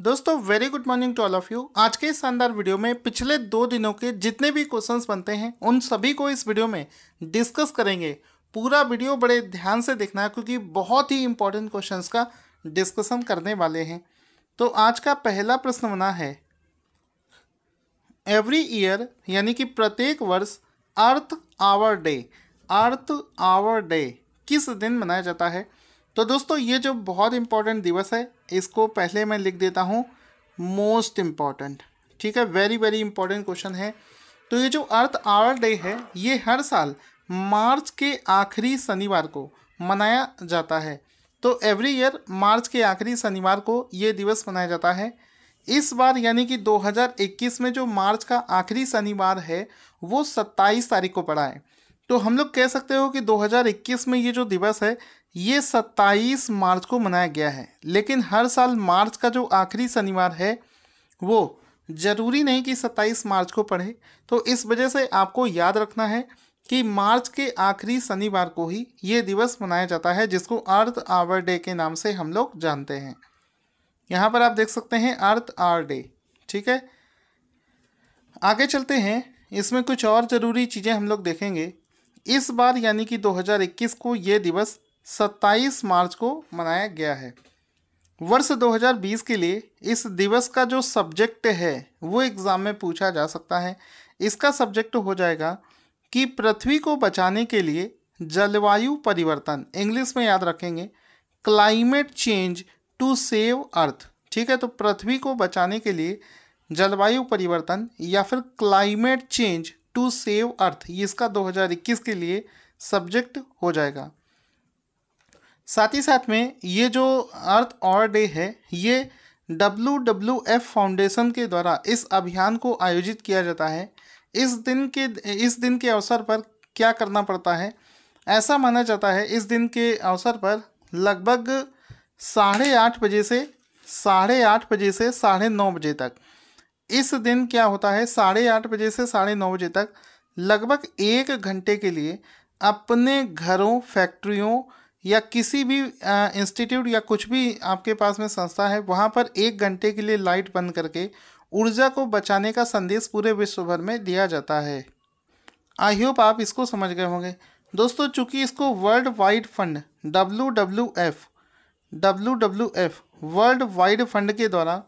दोस्तों very good morning to all of you आज के इस शानदार वीडियो में पिछले दो दिनों के जितने भी क्वेश्चंस बनते हैं उन सभी को इस वीडियो में डिस्कस करेंगे पूरा वीडियो बड़े ध्यान से देखना क्योंकि बहुत ही इंपॉर्टेंट क्वेश्चंस का डिस्कशन करने वाले हैं तो आज का पहला प्रश्न बना है एवरी ईयर यानी कि प्रत्येक वर्ष earth hour day earth hour day किस दिन मनाया जाता है तो दोस्तों ये जो बहुत इम्पॉर्टेंट दिवस है इसको पहले मैं लिख देता हूँ मोस्ट इम्पॉर्टेंट ठीक है वेरी वेरी इंपॉर्टेंट क्वेश्चन है तो ये जो अर्थ आवर डे है ये हर साल मार्च के आखिरी शनिवार को मनाया जाता है तो एवरी ईयर मार्च के आखिरी शनिवार को ये दिवस मनाया जाता है इस बार यानी कि 2021 में जो मार्च का आखिरी शनिवार है वो 27 तारीख को पड़ा है तो हम लोग कह सकते हो कि 2021 में ये जो दिवस है ये 27 मार्च को मनाया गया है लेकिन हर साल मार्च का जो आखिरी शनिवार है वो ज़रूरी नहीं कि 27 मार्च को पढ़े तो इस वजह से आपको याद रखना है कि मार्च के आखिरी शनिवार को ही ये दिवस मनाया जाता है जिसको अर्थ आवर डे के नाम से हम लोग जानते हैं यहाँ पर आप देख सकते हैं अर्थ आवर डे ठीक है आगे चलते हैं इसमें कुछ और ज़रूरी चीज़ें हम लोग देखेंगे इस बार यानी कि 2021 को ये दिवस 27 मार्च को मनाया गया है वर्ष 2020 के लिए इस दिवस का जो सब्जेक्ट है वो एग्ज़ाम में पूछा जा सकता है इसका सब्जेक्ट हो जाएगा कि पृथ्वी को बचाने के लिए जलवायु परिवर्तन इंग्लिश में याद रखेंगे climate change to save earth ठीक है तो पृथ्वी को बचाने के लिए जलवायु परिवर्तन या फिर climate change to save earth इसका 2021 के लिए सब्जेक्ट हो जाएगा साथ ही साथ में ये जो अर्थ और डे है ये डब्लू डब्लू एफ फाउंडेशन के द्वारा इस अभियान को आयोजित किया जाता है इस दिन के इस दिन के अवसर पर क्या करना पड़ता है ऐसा माना जाता है इस दिन के अवसर पर लगभग साढ़े आठ बजे से साढ़े आठ बजे से साढ़े नौ बजे तक इस दिन क्या होता है साढ़े आठ बजे से साढ़े नौ बजे तक लगभग एक घंटे के लिए अपने घरों फैक्ट्रियों या किसी भी इंस्टीट्यूट या कुछ भी आपके पास में संस्था है वहाँ पर एक घंटे के लिए लाइट बंद करके ऊर्जा को बचाने का संदेश पूरे विश्व भर में दिया जाता है आई होप आप इसको समझ गए होंगे दोस्तों चूंकि इसको world wide fund W W F W W F world wide fund के द्वारा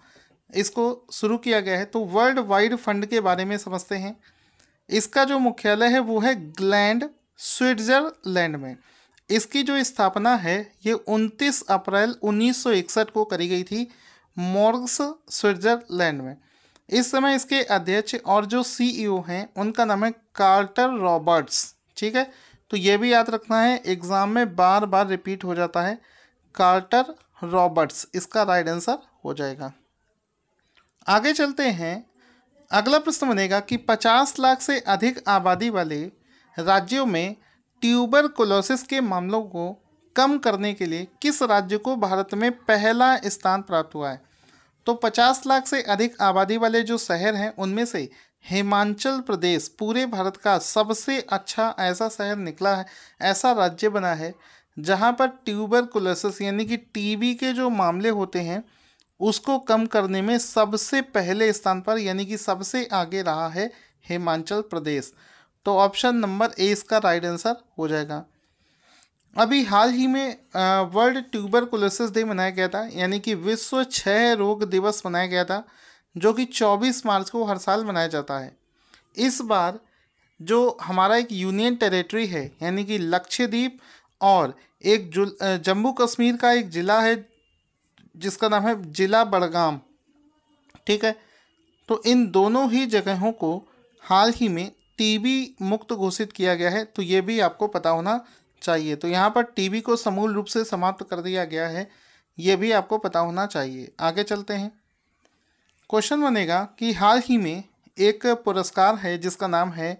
इसको शुरू किया गया है तो वर्ल्ड वाइड फंड के बारे में समझते हैं इसका जो मुख्यालय है वो है ग्लैंड स्विट्जरलैंड में इसकी जो स्थापना है ये 29 अप्रैल 1961 को करी गई थी मॉर्गस स्विट्जरलैंड में इस समय इसके अध्यक्ष और जो सीईओ e हैं उनका नाम है कार्टर रॉबर्ट्स ठीक है तो ये भी याद रखना है एग्ज़ाम में बार बार रिपीट हो जाता है कार्टर रॉबर्ट्स इसका राइट आंसर हो जाएगा आगे चलते हैं अगला प्रश्न बनेगा कि 50 लाख से अधिक आबादी वाले राज्यों में ट्यूबर कोलोसिस के मामलों को कम करने के लिए किस राज्य को भारत में पहला स्थान प्राप्त हुआ है तो 50 लाख से अधिक आबादी वाले जो शहर हैं उनमें से हिमाचल प्रदेश पूरे भारत का सबसे अच्छा ऐसा शहर निकला है ऐसा राज्य बना है जहाँ पर ट्यूबर कोलोसिस यानी कि टीबी के जो मामले होते हैं उसको कम करने में सबसे पहले स्थान पर यानी कि सबसे आगे रहा है हिमाचल प्रदेश तो ऑप्शन नंबर ए इसका राइट आंसर हो जाएगा अभी हाल ही में वर्ल्ड ट्यूबर कोलोसिस डे मनाया गया था यानी कि विश्व क्षय रोग दिवस मनाया गया था जो कि 24 मार्च को हर साल मनाया जाता है इस बार जो हमारा एक यूनियन टेरिटरी है यानी कि लक्षद्वीप और एक जम्मू कश्मीर का एक ज़िला है जिसका नाम है ज़िला बड़गाम ठीक है तो इन दोनों ही जगहों को हाल ही में टीबी मुक्त घोषित किया गया है तो ये भी आपको पता होना चाहिए तो यहाँ पर टीबी को समूल रूप से समाप्त कर दिया गया है ये भी आपको पता होना चाहिए आगे चलते हैं क्वेश्चन बनेगा कि हाल ही में एक पुरस्कार है जिसका नाम है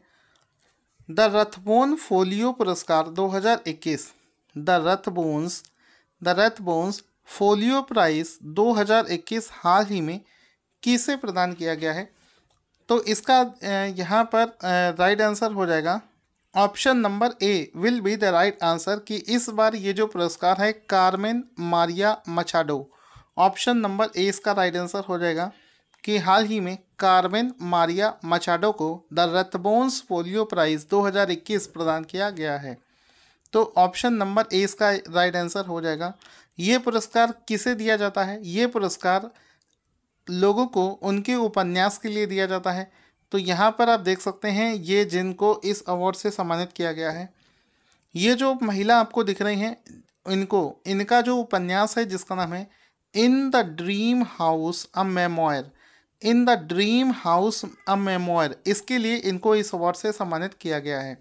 द रथबोन फोलियो पुरस्कार 2021 the Rathbones the Rathbones folio prize 2021 हाल ही में किसे प्रदान किया गया है तो इसका यहाँ पर राइट आंसर हो जाएगा option number A will be the right answer कि इस बार ये जो पुरस्कार है Carmen Maria Machado option number A इसका राइट आंसर हो जाएगा कि हाल ही में कार्मेन मारिया मछाडो को द रथबोन्स पोलियो प्राइज़ 2021 प्रदान किया गया है तो ऑप्शन नंबर ए इसका राइट आंसर हो जाएगा ये पुरस्कार किसे दिया जाता है ये पुरस्कार लोगों को उनके उपन्यास के लिए दिया जाता है तो यहाँ पर आप देख सकते हैं ये जिनको इस अवार्ड से सम्मानित किया गया है ये जो महिला आपको दिख रही हैं इनको इनका जो उपन्यास है जिसका नाम है in the dream house a memoir in the dream house a memoir इसके लिए इनको इस अवार्ड से सम्मानित किया गया है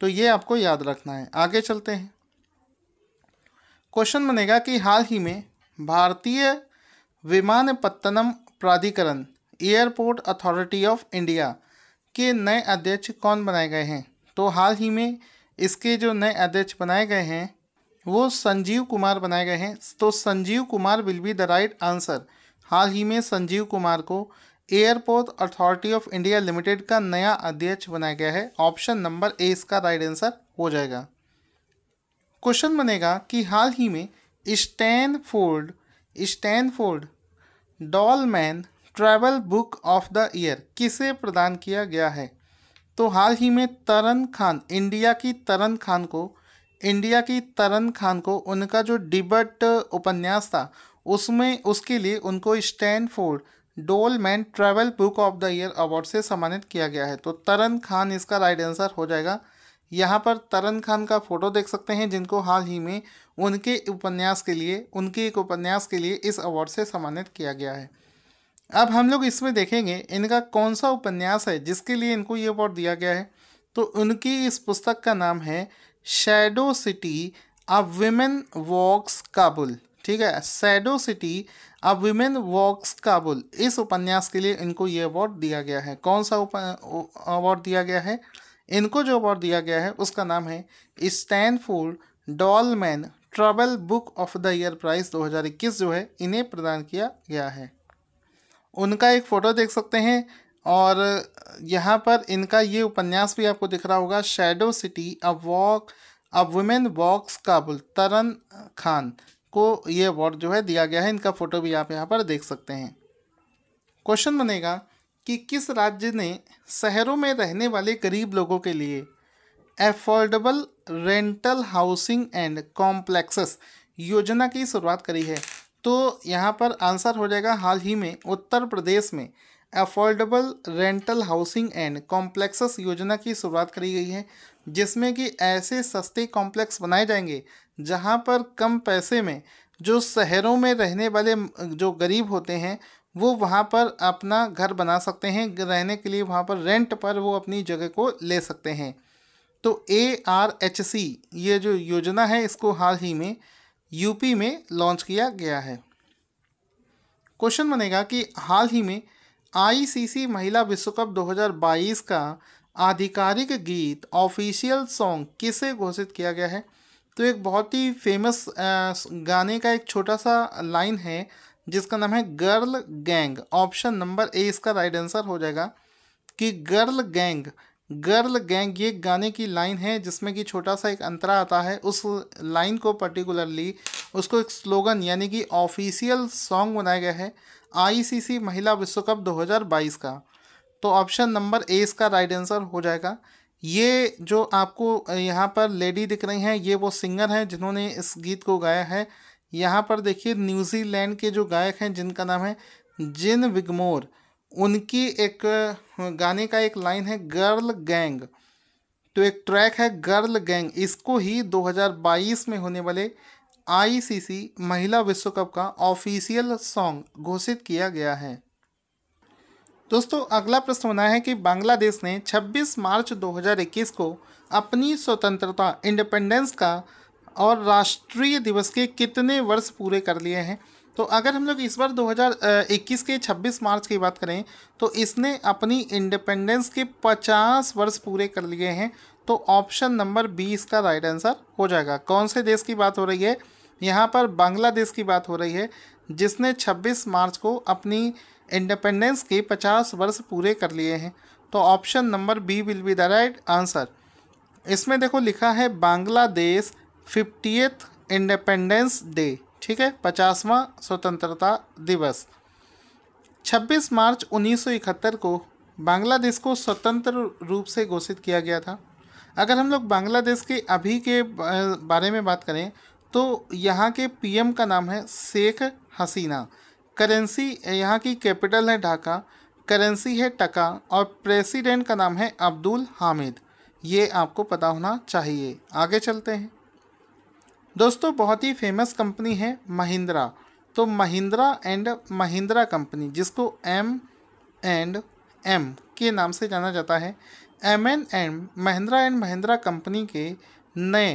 तो ये आपको याद रखना है आगे चलते हैं क्वेश्चन बनेगा कि हाल ही में भारतीय विमानपत्तनम प्राधिकरण एयरपोर्ट अथॉरिटी ऑफ इंडिया के नए अध्यक्ष कौन बनाए गए हैं तो हाल ही में इसके जो नए अध्यक्ष बनाए गए हैं वो संजीव कुमार बनाए गए हैं तो Sanjeev Kumar will be the right answer हाल ही में संजीव कुमार को airport authority of India limited का नया अध्यक्ष बनाया गया है ऑप्शन नंबर ए इसका राइट आंसर हो जाएगा क्वेश्चन बनेगा कि हाल ही में Stanford Stanford Dolman travel book of the year किसे प्रदान किया गया है तो हाल ही में तरन खान इंडिया की तरन खान को इंडिया की तरन खान को उनका जो डिबट उपन्यास था उसमें उसके लिए उनको Stanford Dolman travel book of the year award से सम्मानित किया गया है तो तरन खान इसका राइट आंसर हो जाएगा यहाँ पर तरन खान का फ़ोटो देख सकते हैं जिनको हाल ही में उनके उपन्यास के लिए उनके एक उपन्यास के लिए इस अवार्ड से सम्मानित किया गया है अब हम लोग इसमें देखेंगे इनका कौन सा उपन्यास है जिसके लिए इनको ये अवार्ड दिया गया है तो उनकी इस पुस्तक का नाम है shadow city a women walks Kabul ठीक है shadow city a women walks Kabul इस उपन्यास के लिए इनको ये अवार्ड दिया गया है कौन सा अवार्ड दिया गया है इनको जो अवार्ड दिया गया है उसका नाम है Stanford Dolman travel book of the year prize 2021 जो है इन्हें प्रदान किया गया है उनका एक फ़ोटो देख सकते हैं और यहाँ पर इनका ये उपन्यास भी आपको दिख रहा होगा shadow city a walk a women walks Kabul Taran Khan को ये अवार्ड जो है दिया गया है इनका फ़ोटो भी आप यहाँ पर देख सकते हैं क्वेश्चन बनेगा कि किस राज्य ने शहरों में रहने वाले गरीब लोगों के लिए affordable rental housing and complexes योजना की शुरुआत करी है तो यहाँ पर आंसर हो जाएगा हाल ही में उत्तर प्रदेश में affordable rental housing and complexes योजना की शुरुआत करी गई है जिसमें कि ऐसे सस्ते कॉम्प्लेक्स बनाए जाएंगे जहाँ पर कम पैसे में जो शहरों में रहने वाले जो गरीब होते हैं वो वहाँ पर अपना घर बना सकते हैं रहने के लिए वहाँ पर रेंट पर वो अपनी जगह को ले सकते हैं तो ए आर एच सी ये जो योजना है इसको हाल ही में यूपी में लॉन्च किया गया है क्वेश्चन बनेगा कि हाल ही में आईसीसी महिला विश्व कप 2022 का आधिकारिक गीत ऑफिशियल सॉन्ग किसे घोषित किया गया है तो एक बहुत ही फेमस गाने का एक छोटा सा लाइन है जिसका नाम है girl gang option number A इसका राइट आंसर हो जाएगा कि गर्ल गैंग गर्ल गैंग ये गाने की लाइन है जिसमें कि छोटा सा एक अंतरा आता है उस लाइन को पर्टिकुलरली उसको एक स्लोगन यानी कि ऑफिशियल सॉन्ग बनाया गया है आईसीसी महिला विश्व कप 2022 का तो ऑप्शन नंबर ए इसका राइट आंसर हो जाएगा ये जो आपको यहाँ पर लेडी दिख रही हैं ये वो सिंगर हैं जिन्होंने इस गीत को गाया है यहाँ पर देखिए न्यूजीलैंड के जो गायक हैं जिनका नाम है जिन विगमोर उनकी एक गाने का एक लाइन है गर्ल गैंग तो एक ट्रैक है गर्ल गैंग इसको ही 2022 में होने वाले आईसीसी महिला विश्व कप का ऑफिशियल सॉन्ग घोषित किया गया है दोस्तों अगला प्रश्न होना है कि बांग्लादेश ने 26 मार्च 2021 को अपनी स्वतंत्रता इंडिपेंडेंस का और राष्ट्रीय दिवस के कितने वर्ष पूरे कर लिए हैं तो अगर हम लोग इस बार 2021 के 26 मार्च की बात करें तो इसने अपनी इंडिपेंडेंस के 50 वर्ष पूरे कर लिए हैं तो ऑप्शन नंबर बी इसका राइट आंसर हो जाएगा कौन से देश की बात हो रही है यहाँ पर बांग्लादेश की बात हो रही है जिसने 26 मार्च को अपनी इंडिपेंडेंस के 50 वर्ष पूरे कर लिए हैं तो option number B will be the right answer इसमें देखो लिखा है बांग्लादेश फिफ्टीथ इंडिपेंडेंस डे ठीक है पचासवा स्वतंत्रता दिवस 26 मार्च 1971 को बांग्लादेश को स्वतंत्र रूप से घोषित किया गया था अगर हम लोग बांग्लादेश के अभी के बारे में बात करें तो यहाँ के पीएम का नाम है शेख हसीना करेंसी यहाँ की कैपिटल है ढाका करेंसी है टका और प्रेसिडेंट का नाम है अब्दुल हामिद ये आपको पता होना चाहिए आगे चलते हैं दोस्तों बहुत ही फेमस कंपनी है महिंद्रा तो महिंद्रा एंड महिंद्रा कंपनी जिसको एम एंड एम के नाम से जाना जाता है M N and Mahindra and Mahindra company के नए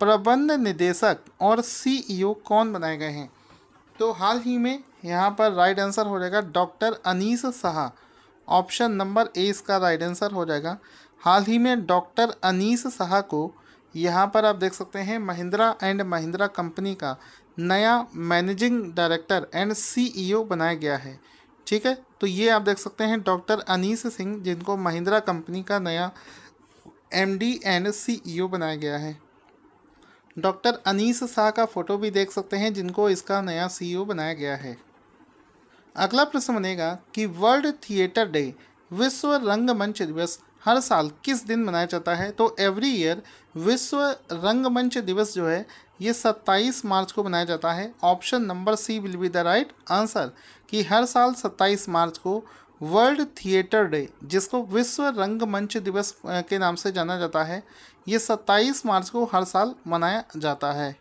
प्रबंध निदेशक और सीईओ e कौन बनाए गए हैं तो हाल ही में यहाँ पर राइट आंसर हो जाएगा doctor Anish Shah option number A इसका राइट आंसर हो जाएगा हाल ही में डॉक्टर अनीस शाह को यहाँ पर आप देख सकते हैं महिंद्रा एंड महिंद्रा कंपनी का नया managing director and CEO e बनाया गया है ठीक है तो ये आप देख सकते हैं डॉक्टर अनीस सिंह जिनको महिंद्रा कंपनी का नया एमडी एंड सीईओ बनाया गया है डॉक्टर अनीस शाह का फ़ोटो भी देख सकते हैं जिनको इसका नया सी e बनाया गया है अगला प्रश्न बनेगा कि वर्ल्ड थिएटर डे विश्व रंगमंच दिवस हर साल किस दिन मनाया जाता है तो एवरी ईयर विश्व रंगमंच दिवस जो है ये 27 मार्च को मनाया जाता है option number C will be the right answer कि हर साल 27 मार्च को वर्ल्ड थिएटर डे जिसको विश्व रंगमंच दिवस के नाम से जाना जाता है ये 27 मार्च को हर साल मनाया जाता है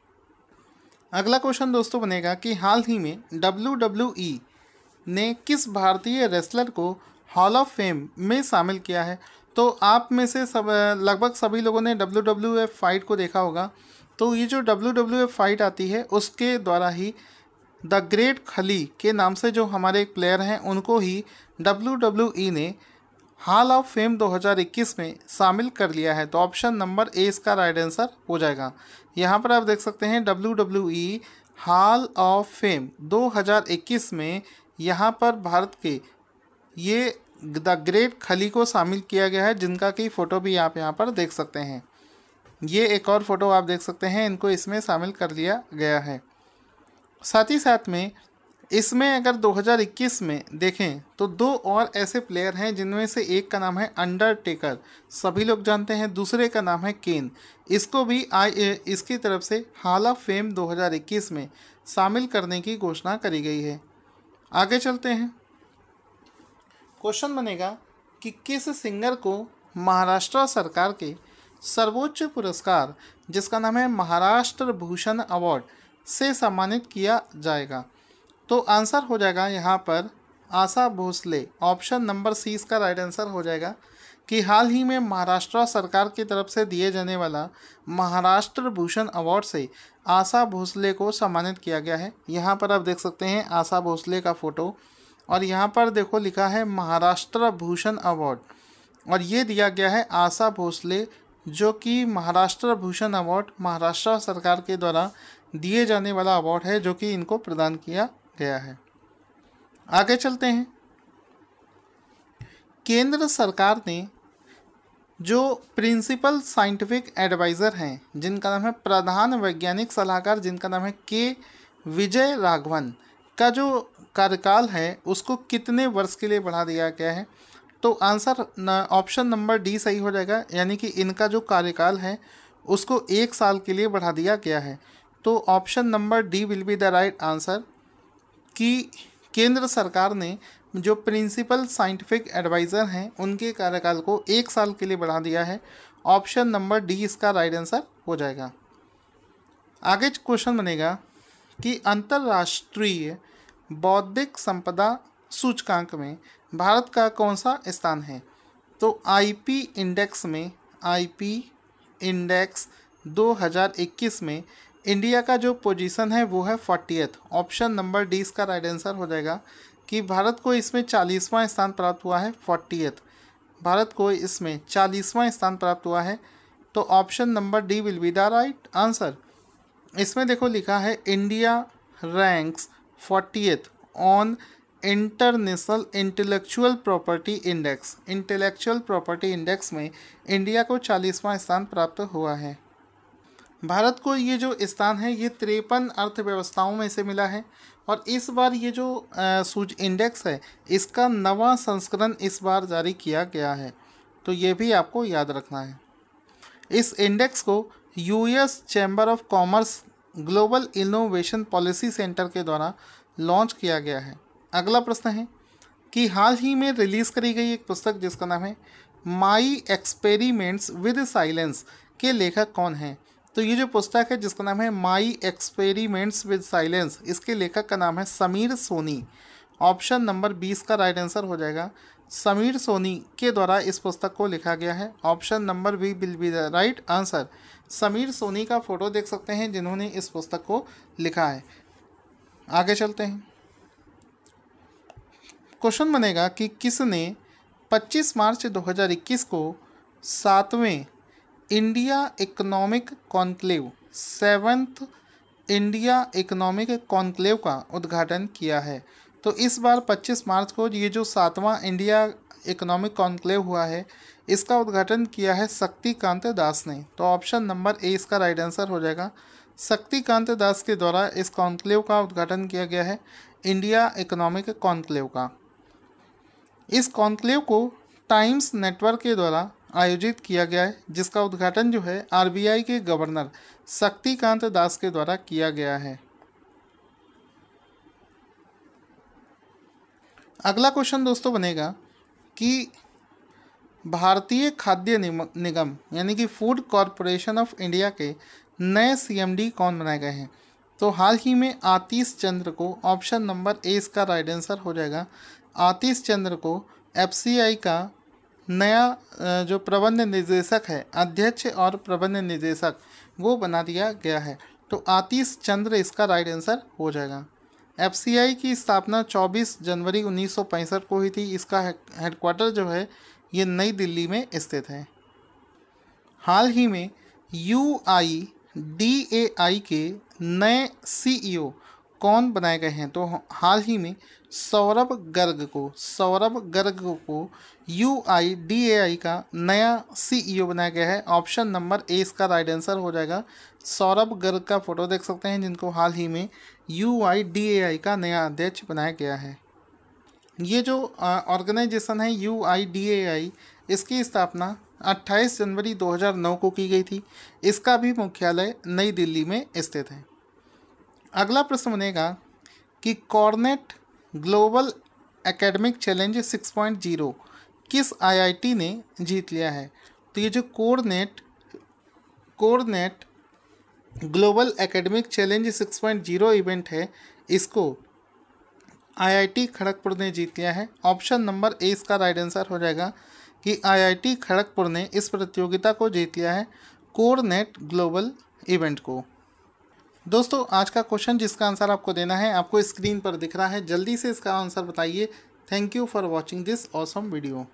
अगला क्वेश्चन दोस्तों बनेगा कि हाल ही में डब्ल्यू e ने किस भारतीय रेसलर को हॉल ऑफ फेम में शामिल किया है तो आप में से सब लगभग सभी लोगों ने डब्ल्यू डब्ल्यू एफ फाइट को देखा होगा तो ये जो डब्ल्यू डब्ल्यू एफ फाइट आती है उसके द्वारा ही द ग्रेट खली के नाम से जो हमारे एक प्लेयर हैं उनको ही डब्ल्यू डब्ल्यू ई ने हाल ऑफ फेम 2021 में शामिल कर लिया है तो ऑप्शन नंबर ए इसका राइट आंसर हो जाएगा यहाँ पर आप देख सकते हैं W W E hall of fame 2021 में यहाँ पर भारत के ये द ग्रेट खली को शामिल किया गया है जिनका की फ़ोटो भी आप यहाँ पर देख सकते हैं ये एक और फ़ोटो आप देख सकते हैं इनको इसमें शामिल कर लिया गया है साथ ही साथ में इसमें अगर 2021 में देखें तो दो और ऐसे प्लेयर हैं जिनमें से एक का नाम है अंडरटेकर सभी लोग जानते हैं दूसरे का नाम है केन इसको भी आई इसकी तरफ से हाल ऑफ फेम 2021 में शामिल करने की घोषणा करी गई है आगे चलते हैं क्वेश्चन बनेगा कि किस सिंगर को महाराष्ट्र सरकार के सर्वोच्च पुरस्कार जिसका नाम है महाराष्ट्र भूषण अवार्ड से सम्मानित किया जाएगा तो आंसर हो जाएगा यहाँ पर Asha Bhosle option number C इसका राइट आंसर हो जाएगा कि हाल ही में महाराष्ट्र सरकार की तरफ से दिए जाने वाला महाराष्ट्र भूषण अवार्ड से आशा भोसले को सम्मानित किया गया है यहाँ पर आप देख सकते हैं आशा भोसले का फ़ोटो और यहाँ पर देखो लिखा है महाराष्ट्र भूषण अवार्ड और ये दिया गया है आशा भोसले जो कि महाराष्ट्र भूषण अवार्ड महाराष्ट्र सरकार के द्वारा दिए जाने वाला अवार्ड है जो कि इनको प्रदान किया गया है आगे चलते हैं केंद्र सरकार ने जो प्रिंसिपल साइंटिफिक एडवाइज़र हैं जिनका नाम है प्रधान वैज्ञानिक सलाहकार जिनका नाम है के विजय राघवन का जो कार्यकाल है उसको कितने वर्ष के लिए बढ़ा दिया गया है तो आंसर ऑप्शन नंबर डी सही हो जाएगा यानी कि इनका जो कार्यकाल है उसको एक साल के लिए बढ़ा दिया गया है तो option number D will be the right answer कि केंद्र सरकार ने जो प्रिंसिपल साइंटिफिक एडवाइज़र हैं उनके कार्यकाल को एक साल के लिए बढ़ा दिया है ऑप्शन नंबर डी इसका राइट आंसर हो जाएगा आगे क्वेश्चन बनेगा कि अंतर्राष्ट्रीय बौद्धिक संपदा सूचकांक में भारत का कौन सा स्थान है तो आईपी इंडेक्स में आईपी इंडेक्स 2021 में इंडिया का जो पोजीशन है वो है फोर्टी ऑप्शन नंबर डी इसका राइट आंसर हो जाएगा कि भारत को इसमें चालीसवां स्थान प्राप्त हुआ है फोर्टीथ भारत को इसमें चालीसवां स्थान प्राप्त हुआ है तो option number D will be the right answer इसमें देखो लिखा है India ranks eighth on international intellectual property index intellectual property index में इंडिया को चालीसवां स्थान प्राप्त हुआ है भारत को ये जो स्थान है ये तिरपन अर्थव्यवस्थाओं में से मिला है और इस बार ये जो सूज इंडेक्स है इसका नवा संस्करण इस बार जारी किया गया है तो ये भी आपको याद रखना है इस इंडेक्स को US chamber of commerce global innovation policy centre के द्वारा लॉन्च किया गया है अगला प्रश्न है कि हाल ही में रिलीज़ करी गई एक पुस्तक जिसका नाम है माई एक्सपेरिमेंट्स विद साइलेंस के लेखक कौन हैं तो ये जो पुस्तक है जिसका नाम है माई एक्सपेरिमेंट्स विद साइलेंस इसके लेखक का नाम है समीर सोनी ऑप्शन नंबर बीस का राइट आंसर हो जाएगा समीर सोनी के द्वारा इस पुस्तक को लिखा गया है option number B will be the right answer Sameer Soni का फ़ोटो देख सकते हैं जिन्होंने इस पुस्तक को लिखा है आगे चलते हैं क्वेश्चन बनेगा कि किसने 25 मार्च 2021 को सातवें India economic conclave seventh India economic conclave का उद्घाटन किया है तो इस बार 25 मार्च को ये जो सातवां इंडिया इकोनॉमिक कॉन्क्लेव हुआ है इसका उद्घाटन किया है शक्तिकांत दास ने तो ऑप्शन नंबर ए इसका राइट आंसर हो जाएगा शक्तिकांत दास के द्वारा इस कॉन्क्लेव का उद्घाटन किया गया है इंडिया इकोनॉमिक कॉन्क्लेव का इस कॉन्क्लेव को टाइम्स नेटवर्क के द्वारा आयोजित किया गया है जिसका उद्घाटन जो है आरबीआई के गवर्नर शक्तिकांत दास के द्वारा किया गया है अगला क्वेश्चन दोस्तों बनेगा कि भारतीय खाद्य निगम यानी कि फूड कॉरपोरेशन ऑफ इंडिया के नए सीएमडी कौन बनाए गए हैं तो हाल ही में आतीश चंद्र को ऑप्शन नंबर ए इसका राइट आंसर हो जाएगा आतीश चंद्र को एफसीआई का नया जो प्रबंध निदेशक है अध्यक्ष और प्रबंध निदेशक वो बना दिया गया है तो आतीश चंद्र इसका राइट आंसर हो जाएगा एफ की स्थापना 24 जनवरी 1965 को हुई थी इसका हेडक्वार्टर जो है ये नई दिल्ली में स्थित है हाल ही में यू आई डी ए आई के नए सीईओ e कौन बनाए गए हैं तो हाल ही में सौरभ गर्ग को सौरभ गर्ग को यू आई डी ए आई का नया सीईओ e बनाया गया है ऑप्शन नंबर ए इसका राइट आंसर हो जाएगा सौरभ गर्ग का फोटो देख सकते हैं जिनको हाल ही में यू आई डी ए आई का नया अध्यक्ष बनाया गया है ये जो ऑर्गेनाइजेशन है यू आई डी ए आई इसकी स्थापना 28 जनवरी 2009 को की गई थी इसका भी मुख्यालय नई दिल्ली में स्थित है अगला प्रश्न बनेगा कि कॉर्नेट ग्लोबल एकेडमिक चैलेंज 6.0 किस आईआईटी ने जीत लिया है तो ये जो Cornet Cornet global academic challenge 6.0 event है इसको आईआईटी खड़गपुर ने जीत लिया है ऑप्शन नंबर ए इसका राइट आंसर हो जाएगा कि आईआईटी खड़गपुर ने इस प्रतियोगिता को जीत लिया है कोर नेट ग्लोबल इवेंट को दोस्तों आज का क्वेश्चन जिसका आंसर आपको देना है आपको स्क्रीन पर दिख रहा है जल्दी से इसका आंसर बताइए thank you for watching this awesome video